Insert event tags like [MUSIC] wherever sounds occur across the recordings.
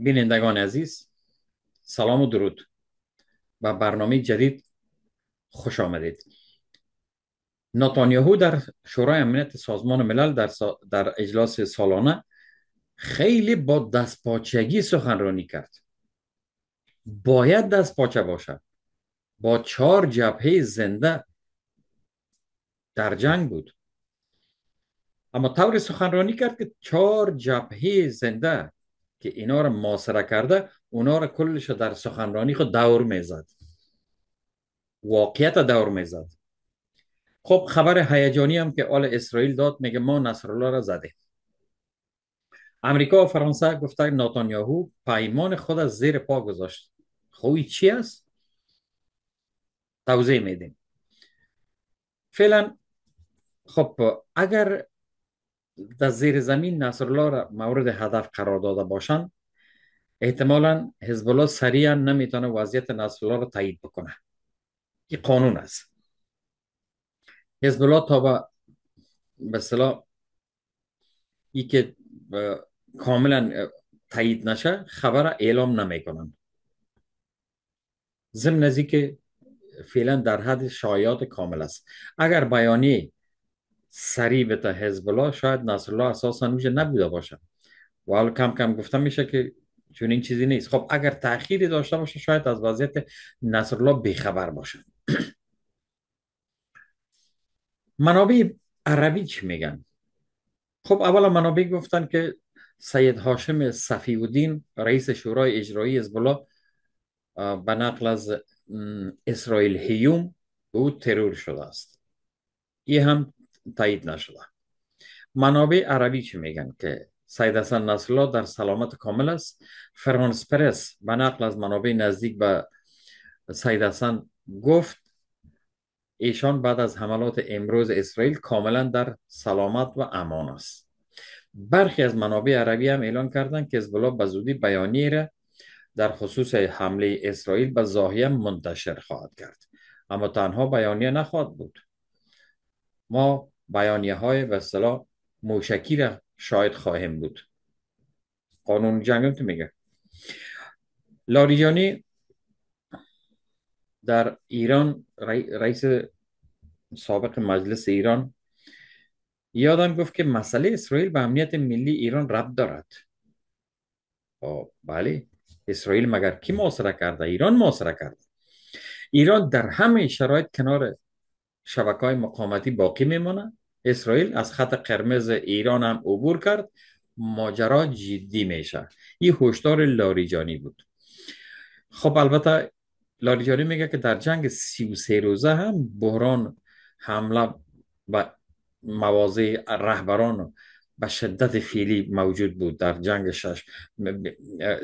بینندگان عزیز سلام و درود و برنامه جدید خوش آمدید نتانیاهو در شورای امنیت سازمان ملل در, در اجلاس سالانه خیلی با دستپاچگی سخنرانی کرد باید دستپاچه باشد با چهار جبهه زنده در جنگ بود اما طور سخنرانی کرد که چهار جبهه زنده که اینا رو ماسره کرده اونا رو کلش در سخنرانی خود دور میزد واقعیت دور میزد خب خبر هیجانی هم که آل اسرائیل داد میگه ما نصرالله را زده امریکا و فرانسه گفته ناتانیاهو پیمان خود از زیر پا گذاشت خوی خب، چی است توضیح میدیم فعلا خب اگر در زیر زمین نصرالله را مورد هدف قرار داده باشند احتمالا حزب الله سریعا نمیتونه وضعیت نصرالله را تایید بکنه این قانون است حزب الله تا به به ای که کاملا تایید نشه خبر اعلام نمیکنن ضمن از که فعلا در حد شایعات کامل است اگر بیانیه سریع به تا حزب شاید نصرالله اساسا میشه نبوده باشه و کم کم گفتم میشه که چون این چیزی نیست خب اگر تأخیری داشته باشه شاید از وضعیت نصرالله بیخبر باشه [CLEARS THROAT] منابع عربی چی میگن خب اولا منابع گفتن که سید هاشم صفی الدین رئیس شورای اجرایی حزب به نقل از اسرائیل هیوم به او ترور شده است یه هم تایید نشده منابع عربی چی میگن که سید حسن نصرالله در سلامت کامل است فرانس پرس به نقل از منابع نزدیک به سید حسن گفت ایشان بعد از حملات امروز اسرائیل کاملا در سلامت و امان است برخی از منابع عربی هم اعلان کردند که حزب به زودی بیانیه را در خصوص حمله اسرائیل به زاهیه منتشر خواهد کرد اما تنها بیانیه نخواهد بود ما بیانیه های به موشکی را شاید خواهیم بود قانون جنگم تو میگه لاریجانی در ایران رئیس سابق مجلس ایران یادم گفت که مسئله اسرائیل به امنیت ملی ایران ربط دارد آه خب، بله اسرائیل مگر کی محاصره کرده ایران محاصره کرده ایران در همه شرایط کنار شبکه های مقامتی باقی میمونه اسرائیل از خط قرمز ایران هم عبور کرد ماجرا جدی میشه این هشدار لاریجانی بود خب البته لاریجانی میگه که در جنگ سی روزه هم بحران حمله و مواضع رهبران به شدت فعلی موجود بود در جنگ و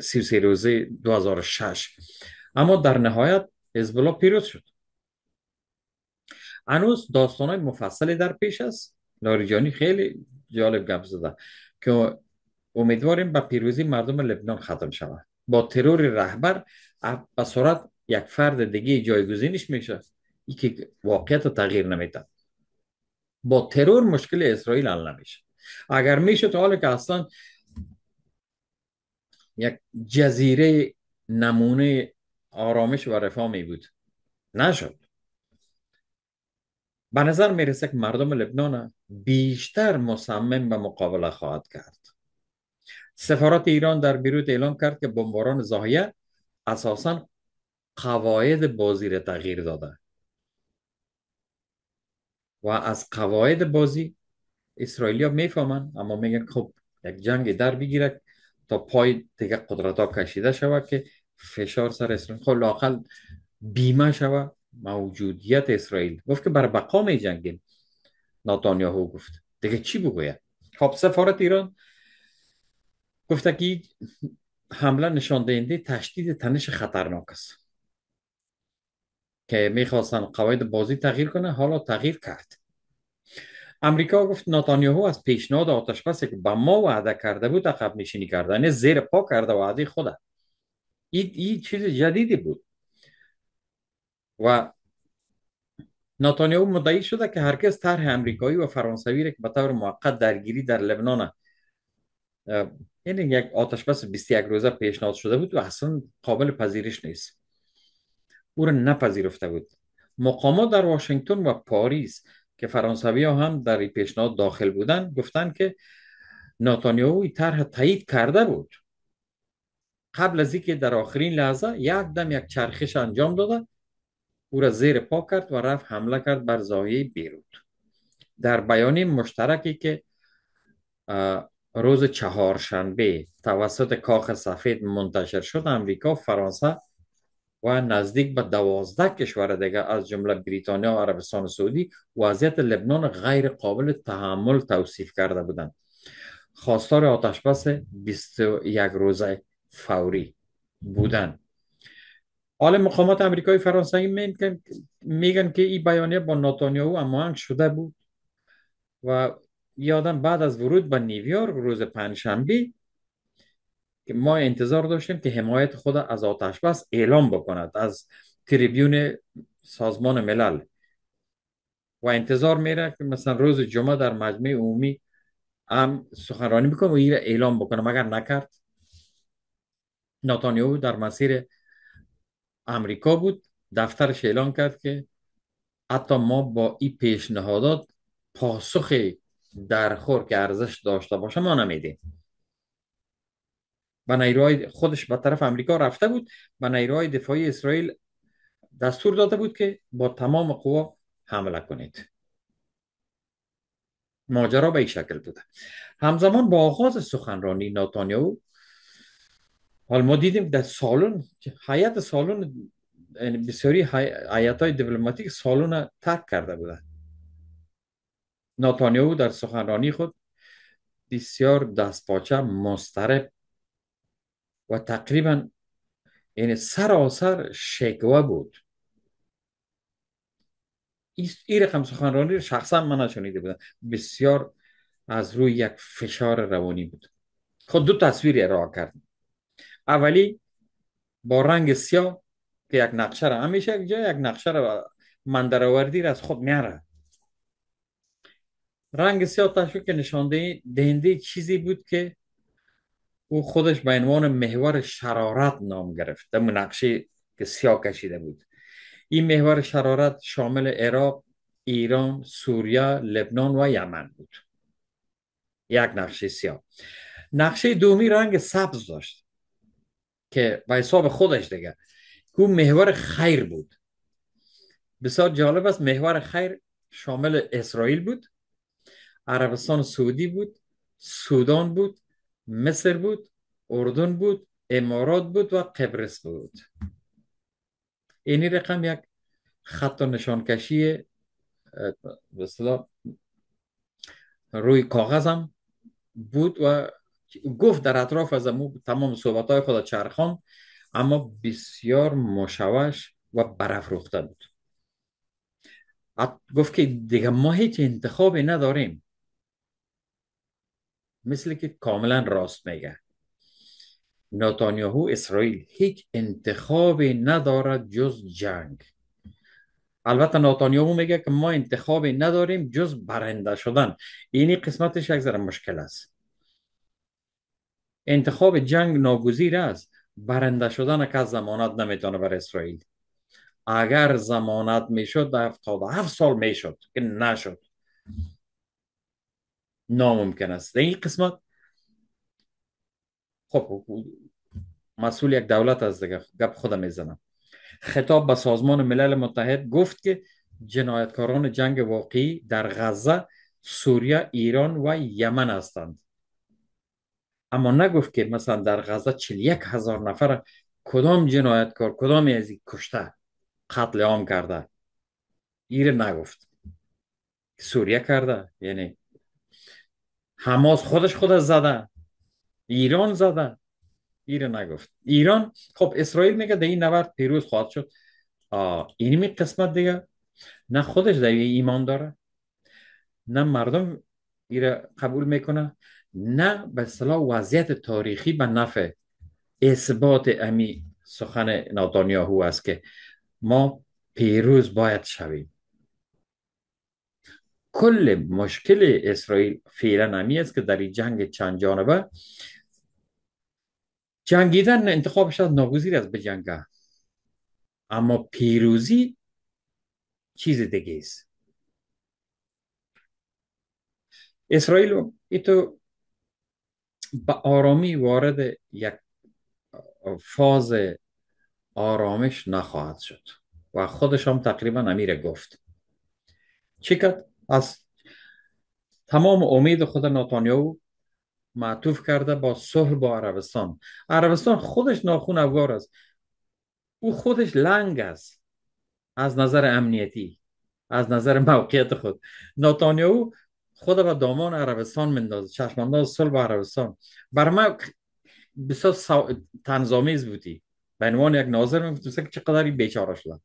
سی روزه 2006 اما در نهایت ازبلا پیروز شد هنوز های مفصلی در پیش است لاریجانی خیلی جالب گپ زده که امیدواریم به پیروزی مردم لبنان ختم شود با ترور رهبر به صورت یک فرد دیگه جایگزینش میشه ای که واقعیت تغییر نمیتن با ترور مشکل اسرائیل حل نمیشه اگر میشه تا حالا که اصلا یک جزیره نمونه آرامش و رفاه می بود نشد به نظر میرسه که مردم لبنان بیشتر مصمم به مقابله خواهد کرد سفارت ایران در بیروت اعلام کرد که بمباران زاهیه اساسا قواعد بازی را تغییر داده و از قواعد بازی اسرائیلیا میفهمن اما میگن خب یک جنگ در بگیره تا پای دیگه قدرت ها کشیده شود که فشار سر اسرائیل خب لاقل بیمه شود موجودیت اسرائیل گفت که بر بقا می جنگیم ناتانیاهو گفت دیگه چی بگوید خب سفارت ایران گفت که حمله نشان دهنده تشدید تنش خطرناک است که میخواستن قواعد بازی تغییر کنه حالا تغییر کرد امریکا گفت ناتانیاهو از پیشنهاد آتش که به ما وعده کرده بود عقب نشینی کرده زیر پا کرده وعده خود این چیز جدیدی بود و نتانیاهو مدعی شده که هرگز طرح امریکایی و فرانسوی را که به طور موقت درگیری در لبنان یعنی یک آتش بس 21 روزه پیشنهاد شده بود و اصلا قابل پذیرش نیست او را نپذیرفته بود مقامات در واشنگتن و پاریس که فرانسوی ها هم در این پیشنهاد داخل بودن گفتن که ناتانیاهو این طرح تایید کرده بود قبل از که در آخرین لحظه یک دم یک چرخش انجام داده او را زیر پا کرد و رفت حمله کرد بر زاویه بیروت در بیانی مشترکی که روز چهارشنبه توسط کاخ سفید منتشر شد امریکا فرانسه و نزدیک به دوازده کشور دیگه از جمله بریتانیا و عربستان سعودی وضعیت لبنان غیر قابل تحمل توصیف کرده بودند خواستار بس 21 روزه فوری بودند حال مقامات امریکای فرانسوی میگن, میگن که این بیانیه با ناتانیاهو هماهنگ شده بود و یادم بعد از ورود به نیویورک روز پنجشنبه که ما انتظار داشتیم که حمایت خود از آتش بس اعلام بکند از تریبیون سازمان ملل و انتظار میره که مثلا روز جمعه در مجمع عمومی هم سخنرانی بکنه و این اعلام بکنه مگر نکرد ناتانیو در مسیر امریکا بود دفترش اعلان کرد که حتی ما با این پیشنهادات پاسخ درخور که ارزش داشته باشه ما نمیدیم و نیروهای خودش به طرف امریکا رفته بود و نیروهای دفاعی اسرائیل دستور داده بود که با تمام قوا حمله کنید ماجرا به این شکل بوده همزمان با آغاز سخنرانی ناتانیاو حالا ما دیدیم در سالن حیات سالن یعنی بسیاری حیات های دیپلماتیک سالن ترک کرده بودن ناتانیو در سخنرانی خود بسیار دستپاچه مسترب و تقریبا یعنی سراسر شکوه بود این رقم سخنرانی رو شخصا من نشنیده بودم بسیار از روی یک فشار روانی بود خود خب دو تصویر ارائه کرد اولی با رنگ سیاه که یک نقشه را همیشه یک یک نقشه را من را از خود میاره رنگ سیاه که نشانده دهنده چیزی بود که او خودش به عنوان محور شرارت نام گرفت در نقشه که سیاه کشیده بود این محور شرارت شامل عراق ایران سوریه لبنان و یمن بود یک نقشه سیاه نقشه دومی رنگ سبز داشت که به حساب خودش دیگه که او محور خیر بود بسیار جالب است محور خیر شامل اسرائیل بود عربستان سعودی بود سودان بود مصر بود اردن بود امارات بود و قبرس بود اینی رقم یک خط و نشانکشی کشی روی کاغذم بود و گفت در اطراف از تمام صحبت های خود چرخان اما بسیار مشوش و برافروخته بود گفت که دیگه ما هیچ انتخابی نداریم مثل که کاملا راست میگه نتانیاهو اسرائیل هیچ انتخابی ندارد جز جنگ البته نتانیاهو میگه که ما انتخابی نداریم جز برنده شدن اینی قسمتش یک مشکل است انتخاب جنگ ناگزیر است برنده شدن که زمانت نمیتونه بر اسرائیل اگر زمانت میشد در و هفت سال میشد که نشد ناممکن است این قسمت خب مسئول یک دولت از دیگه گپ خودم میزنم خطاب به سازمان ملل متحد گفت که جنایتکاران جنگ واقعی در غزه سوریه ایران و یمن هستند اما نگفت که مثلا در غزه یک هزار نفر کدام جنایتکار کدام از این کشته قتل عام کرده ایره نگفت سوریه کرده یعنی حماس خودش خودش زده ایران زده ایره نگفت ایران خب اسرائیل میگه در این نبرد پیروز خواهد شد می قسمت دیگه نه خودش در ایمان داره نه مردم ایره قبول میکنه نه به صلاح وضعیت تاریخی به نفع اثبات امی سخن ناتانیاهو است که ما پیروز باید شویم کل مشکل اسرائیل فعلا امی است که در این جنگ چند جانبه جنگیدن انتخاب شد ناگزیر از به جنگ اما پیروزی چیز دیگه است اسرائیل ایتو به آرامی وارد یک فاز آرامش نخواهد شد و خودش هم تقریبا امیر گفت چیکت از تمام امید خود ناتانیاو معطوف کرده با صلح با عربستان عربستان خودش ناخون افگار است او خودش لنگ است از نظر امنیتی از نظر موقعیت خود ناتانیاو خود به دامان عربستان مندازه چشمانداز صلب به عربستان بر ما بسیار سو... تنظامیز بودی به عنوان یک ناظر میفتونسته که چقدر بیچاره شدن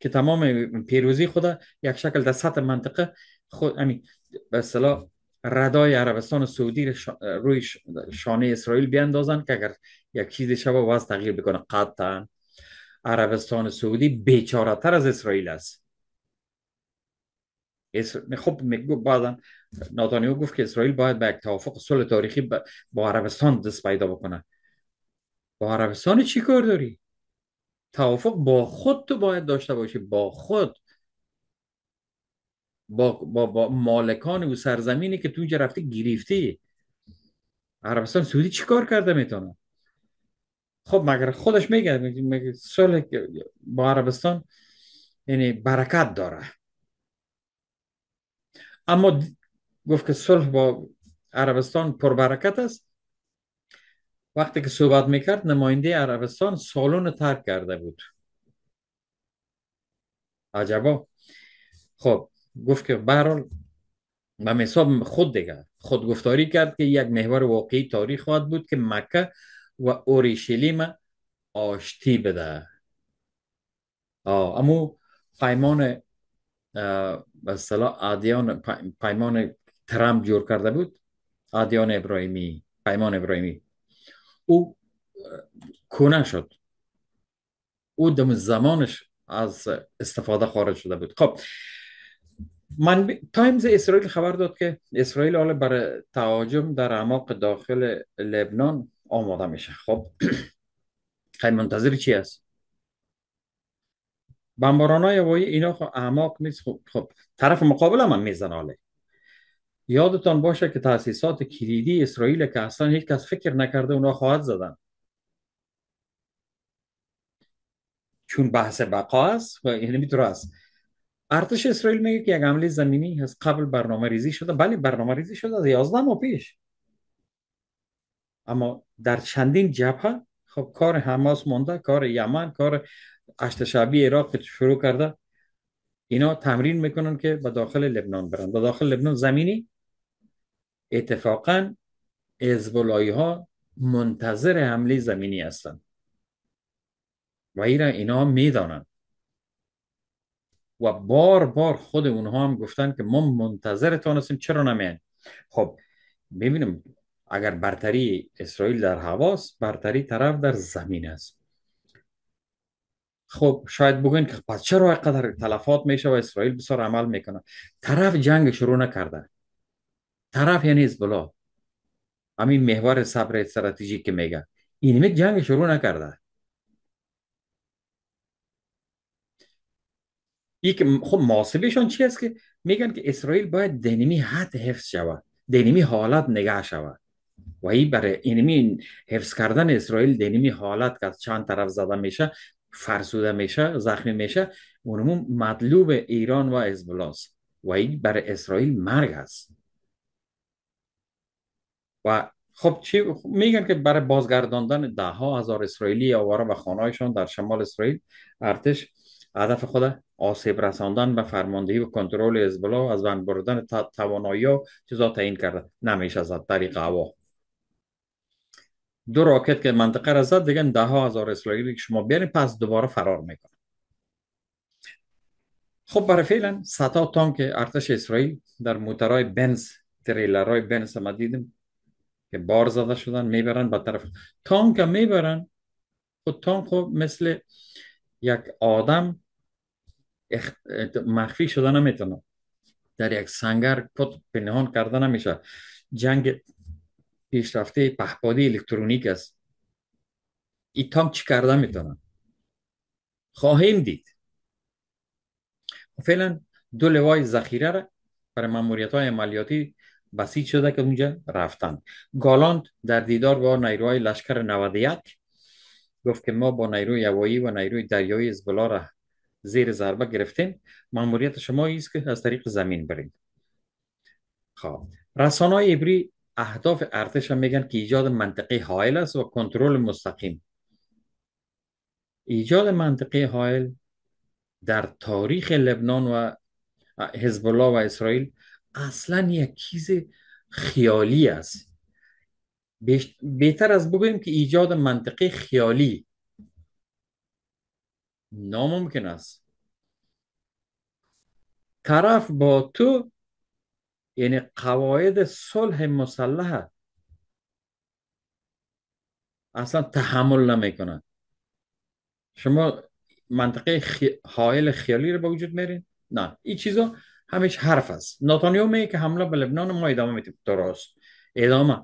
که تمام پیروزی خود یک شکل در سطح منطقه خود امی به اصطلاح ردای عربستان سعودی روی شانه اسرائیل بیندازن که اگر یک چیز شبه تغییر بکنه قطعا عربستان سعودی بیچاره تر از اسرائیل است خب میگو بعدا ناتانیو گفت که اسرائیل باید به با یک توافق صلح تاریخی با عربستان دست پیدا بکنه با عربستان چی کار داری؟ توافق با خود تو باید داشته باشی با خود با, با, مالکان و سرزمینی که تو رفته گریفتی عربستان سعودی چی کار کرده میتونه خب مگر خودش میگه صلح با عربستان یعنی برکت داره اما گفت که صلح با عربستان پربرکت است وقتی که صحبت میکرد نماینده عربستان سالن ترک کرده بود عجبا خب گفت که برحال و حساب خود دیگه خود کرد که یک محور واقعی تاریخ خواهد بود که مکه و اوریشلیم آشتی بده آه. امو به اصطلاح ادیان پیمان ترم جور کرده بود ادیان ابراهیمی پیمان ابراهیمی او کونه شد او دم زمانش از استفاده خارج شده بود خب من تایمز اسرائیل خبر داد که اسرائیل حالا برای تهاجم در اعماق داخل لبنان آماده میشه خب خیلی منتظر چی است بمباران های هوایی اینا خب احماق نیست خب, خب طرف مقابل هم, هم میزن آله یادتان باشه که تاسیسات کلیدی اسرائیل که اصلا هیچ کس فکر نکرده اونا خواهد زدن چون بحث بقا است و یعنی میتونه است ارتش اسرائیل میگه که یک عملی زمینی هست قبل برنامه ریزی شده بله برنامه ریزی شده از 11 ماه پیش اما در چندین جبهه خب کار حماس مونده کار یمن کار هشت شعبی عراق شروع کرده اینا تمرین میکنن که به داخل لبنان برن به داخل لبنان زمینی اتفاقا ازبالایی ها منتظر حمله زمینی هستن و اینا اینا میدانن و بار بار خود اونها هم گفتن که ما منتظر هستیم چرا نمیان خب ببینیم اگر برتری اسرائیل در هواست برتری طرف در زمین است خب شاید بگوین که پس چرا قدر تلفات میشه و اسرائیل بسار عمل میکنه طرف جنگ شروع نکرده طرف یعنی بلا همین محور صبر استراتژیک که میگه این جنگ شروع نکرده یک خب محاسبشون چی که میگن که اسرائیل باید دینمی حد حفظ شود دینمی حالت نگه شود و این برای اینمی یعنی حفظ کردن اسرائیل دینمی حالت که از چند طرف زده میشه فرسوده میشه زخمی میشه اونمون مطلوب ایران و ازبلاس و این برای اسرائیل مرگ است و خب چی میگن که برای بازگرداندن ده ها هزار اسرائیلی آوارا و خانهایشان در شمال اسرائیل ارتش هدف خود آسیب رساندن به فرماندهی و کنترل و از بند بردن توانایی ها چیزا تعیین کرده نمیشه از طریق هوا دو راکت که منطقه را زد دیگه ده ها هزار اسرائیلی که شما بیارین پس دوباره فرار میکنن خب برای فعلا ستا تانک ارتش اسرائیل در موترهای بنز تریلرهای بنز ما دیدیم که بار زده شدن میبرن به طرف تانک که میبرن خود خب تانک خب مثل یک آدم مخفی شده نمیتونه در یک سنگر پت پنهان کرده نمیشه جنگ پیشرفته پهپادی الکترونیک است تام چی کرده میتونن خواهیم دید فعلا دو لوای ذخیره را برای ماموریت های عملیاتی بسیج شده که اونجا رفتن گالاند در دیدار با نیروهای لشکر 91 گفت که ما با نیروی هوایی و نیروی دریایی ازبلا را زیر ضربه گرفتیم ماموریت شما است که از طریق زمین برید خب رسانه های ابری اهداف ارتش هم میگن که ایجاد منطقه حائل است و کنترل مستقیم ایجاد منطقه حائل در تاریخ لبنان و حزب الله و اسرائیل اصلا یک چیز خیالی است بهتر از بگویم که ایجاد منطقه خیالی ناممکن است طرف با تو یعنی قواعد صلح مسلح اصلا تحمل نمیکنن شما منطقه خی... حائل خیالی رو به وجود میرین نه این چیزا همیشه حرف است ناتانیو میگه که حمله به لبنان ما ادامه میدیم درست ادامه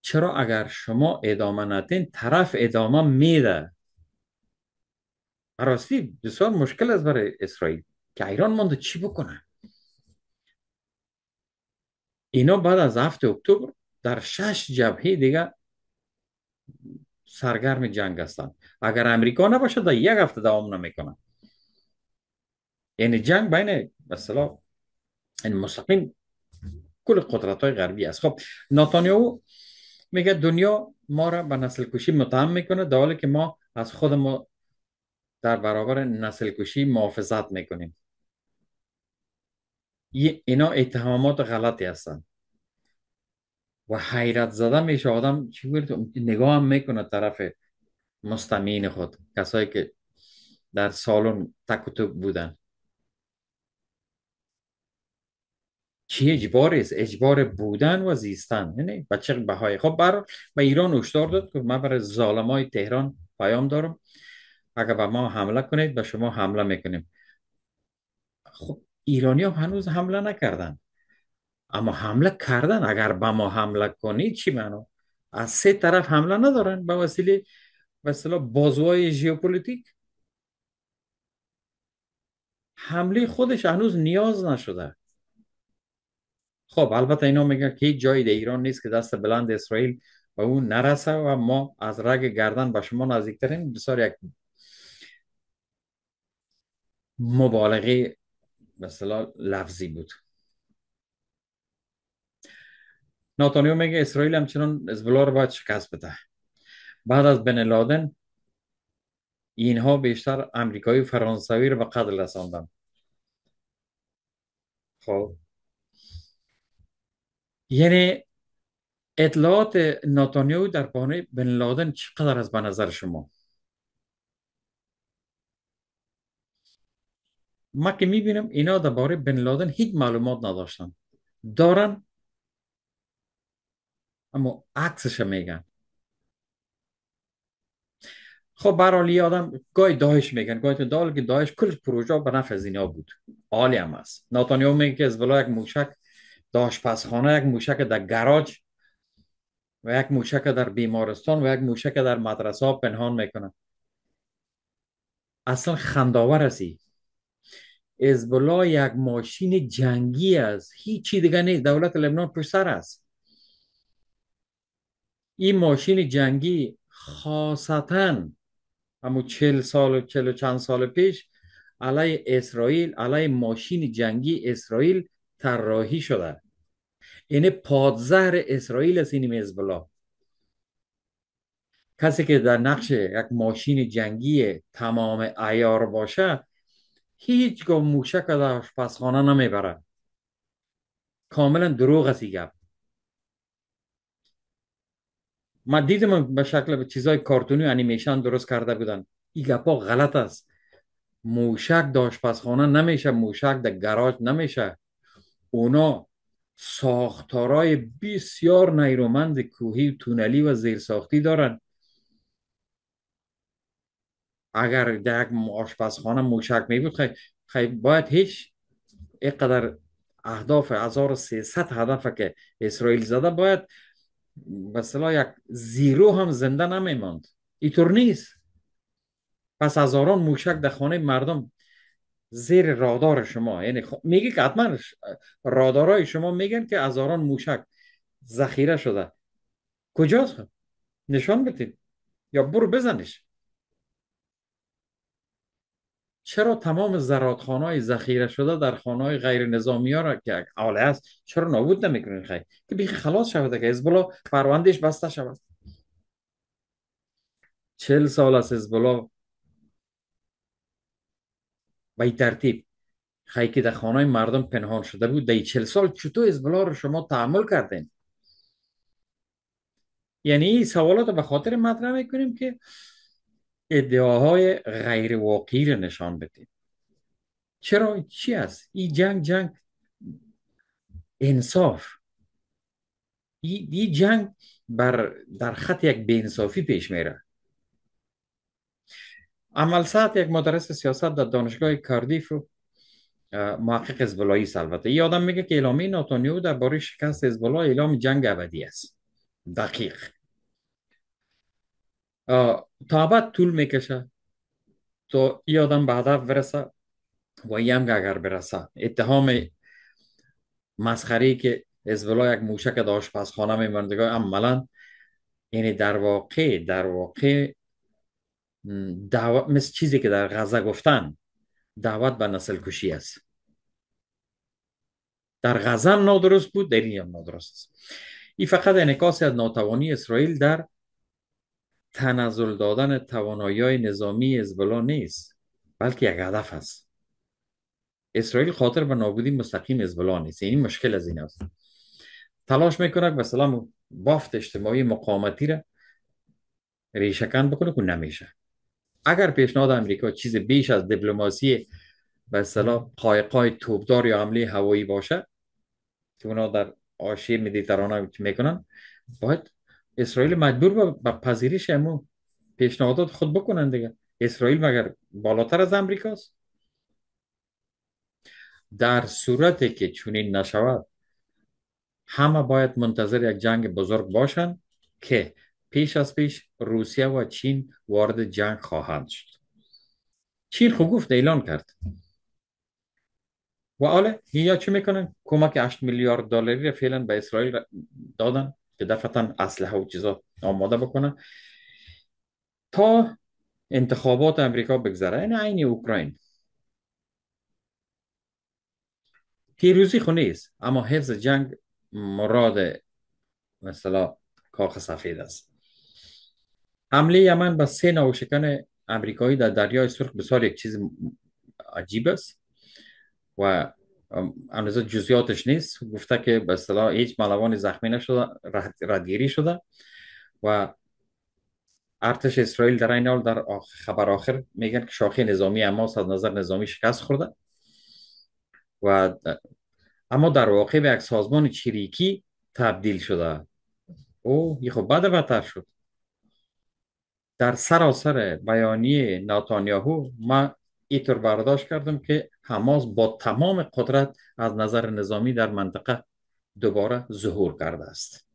چرا اگر شما ادامه ندین طرف ادامه میده راستی بسیار مشکل است برای اسرائیل که ایران مانده چی بکنه اینا بعد از هفت اکتبر در شش جبهه دیگه سرگرم جنگ هستند اگر امریکا نباشه در یک هفته دوام نمیکنن. یعنی جنگ بین مثلا این یعنی مستقیم کل قدرت های غربی است خب ناتانیو میگه دنیا ما را به نسل کشی متهم میکنه در حالی که ما از خود ما در برابر نسل کشی محافظت میکنیم اینا اتهامات غلطی هستن و حیرت زده میشه آدم چی نگاه هم میکنه طرف مستمین خود کسایی که در سالن تکتب بودن چی اجبار است اجبار بودن و زیستن یعنی بچه بهای خب بر به ایران هشدار داد که من برای ظالمای تهران پیام دارم اگر به ما حمله کنید به شما حمله میکنیم خب ایرانی هم هنوز حمله نکردن اما حمله کردن اگر به ما حمله کنید چی منو از سه طرف حمله ندارن به وسیله مثلا بازوهای ژئوپلیتیک حمله خودش هنوز نیاز نشده خب البته اینا میگن که هیچ جایی در ایران نیست که دست بلند اسرائیل به اون نرسه و ما از رگ گردن به شما نزدیکترین بسیار یک مبالغه مثلا لفظی بود ناتانیو میگه اسرائیل همچنان ازبلا رو باید شکست بده بعد از بن لادن اینها بیشتر امریکایی و فرانسوی رو به قتل رساندن خب یعنی اطلاعات ناتانیو در پانه بن لادن چقدر از به نظر شما ما که میبینم اینا درباره بن لادن هیچ معلومات نداشتن دارن اما عکسش میگن خب برحال آدم گاهی دایش میگن گای دال که دایش کل پروژه به نفع اینا بود عالی هم است ناتانیاهو میگه که از یک موشک داشت پسخانه یک موشک در گراج و یک موشک در بیمارستان و یک موشک در مدرسه ها پنهان میکنن اصلا خنداور هستی ازبلا یک ماشین جنگی است هیچی دیگه نیست دولت لبنان پشت سر است این ماشین جنگی خاصتا همو چل سال و چل و چند سال پیش علیه اسرائیل علیه ماشین جنگی اسرائیل طراحی شده اینه یعنی پادزهر اسرائیل است این مزبلا کسی که در نقش یک ماشین جنگی تمام ایار باشه هیچگاه موشک از آشپزخانه نمیبره کاملا دروغ است گپ ما دیدم به شکل چیزای کارتونی و انیمیشن درست کرده بودن این گپا غلط است موشک در آشپزخانه نمیشه موشک در گراج نمیشه اونا ساختارای بسیار نیرومند کوهی تونلی و زیرساختی دارن اگر در یک آشپزخانه موشک می بود خیلی باید هیچ اینقدر اهداف 1300 هدف که اسرائیل زده باید مثلا یک زیرو هم زنده نمیماند اینطور نیست پس هزاران موشک در خانه مردم زیر رادار شما یعنی خ... خب، میگه که حتما رادارای شما میگن که هزاران موشک ذخیره شده کجاست نشان بدید یا برو بزنش چرا تمام زرادخانه های ذخیره شده در خانه های غیر نظامی ها را که آله است چرا نابود نمیکنین خیلی؟ که بیخی خلاص شود که ازبلا پروندهش بسته شود چل سال از ازبلا و به ترتیب خیلی که در خانه مردم پنهان شده بود در چل سال چطور ازبلا رو شما تحمل کردین یعنی سوالات رو به خاطر مطرح میکنیم که ادعاهای غیر واقعی رو نشان بده. چرا چی است این جنگ جنگ انصاف این جنگ بر در خط یک بینصافی پیش میره عمل ساعت یک مدرس سیاست در دانشگاه کاردیف و محقق ازبالایی البته یه آدم میگه که اعلامی ناتانیو باری شکست ازبالا اعلام جنگ ابدی است دقیق تا بعد طول میکشه تو ای آدم به هدف برسه و ای هم اگر برسه اتهام مسخری که از یک موشک در خانه میبندگاه عملا یعنی در واقع در واقع دعوت مثل چیزی که در غزه گفتن دعوت به نسل کشی است در غزه نادرست بود در این هم نادرست است این فقط انکاسی از ناتوانی اسرائیل در تنزل دادن توانایی های نظامی ازبلا نیست بلکه یک هدف است اسرائیل خاطر به نابودی مستقیم ازبلا نیست این مشکل از این است تلاش میکنه که مثلا بافت اجتماعی مقامتی را ریشکن بکنه که نمیشه اگر پیشنهاد امریکا چیز بیش از دیپلماسی به اصطلاح قایقای توپدار یا حمله هوایی باشه که اونا در آشی مدیترانه میکنن باید اسرائیل مجبور به پذیرش امو پیشنهادات خود بکنن دیگه اسرائیل مگر بالاتر از امریکاست در صورتی که چنین نشود همه باید منتظر یک جنگ بزرگ باشند که پیش از پیش روسیه و چین وارد جنگ خواهند شد چین خو گفت اعلان کرد و حالا یا چی میکنن کمک 8 میلیارد دلاری فعلا به اسرائیل دادن که دفتا اسلحه و چیزا آماده بکنه تا انتخابات امریکا بگذره این عین اوکراین پیروزی خو نیست اما حفظ جنگ مراد مثلا کاخ سفید است حمله یمن به سه نوشکن امریکایی در دریای سرخ بسیار یک چیز عجیب است و اندازه جزیاتش نیست گفته که به اصطلاح هیچ ملوان زخمی نشده ردگیری شده و ارتش اسرائیل در این حال در آخر خبر آخر میگن که شاخه نظامی اما از نظر نظامی شکست خورده و اما در واقع به یک سازمان چریکی تبدیل شده او یه خب بعد شد در سراسر بیانیه ناتانیاهو ما ایتور برداشت کردم که حماس با تمام قدرت از نظر نظامی در منطقه دوباره ظهور کرده است